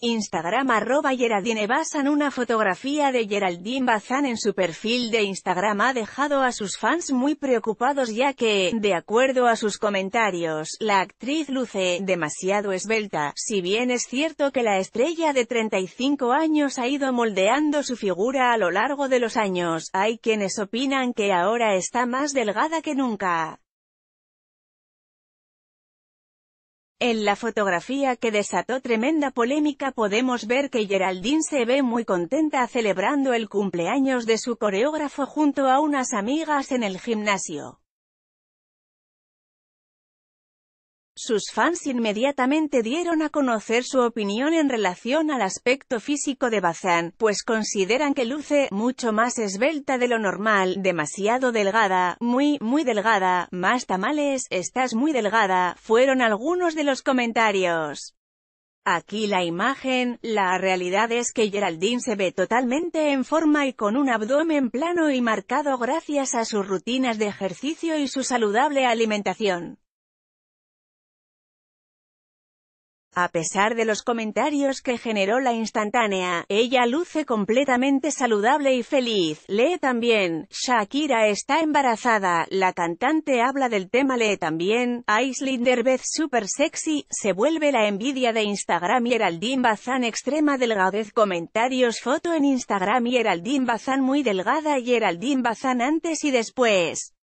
Instagram arroba Geraldine Bazan Una fotografía de Geraldine Bazan en su perfil de Instagram ha dejado a sus fans muy preocupados ya que, de acuerdo a sus comentarios, la actriz luce demasiado esbelta, si bien es cierto que la estrella de 35 años ha ido moldeando su figura a lo largo de los años, hay quienes opinan que ahora está más delgada que nunca. En la fotografía que desató tremenda polémica podemos ver que Geraldine se ve muy contenta celebrando el cumpleaños de su coreógrafo junto a unas amigas en el gimnasio. Sus fans inmediatamente dieron a conocer su opinión en relación al aspecto físico de Bazán, pues consideran que luce mucho más esbelta de lo normal, demasiado delgada, muy, muy delgada, más tamales, estás muy delgada, fueron algunos de los comentarios. Aquí la imagen, la realidad es que Geraldine se ve totalmente en forma y con un abdomen plano y marcado gracias a sus rutinas de ejercicio y su saludable alimentación. A pesar de los comentarios que generó la instantánea, ella luce completamente saludable y feliz. Lee también, Shakira está embarazada, la cantante habla del tema Lee también, Aislinder Derbez super sexy, se vuelve la envidia de Instagram y Geraldine Bazán extrema delgadez comentarios foto en Instagram y Geraldine Bazán muy delgada y Geraldine Bazán antes y después.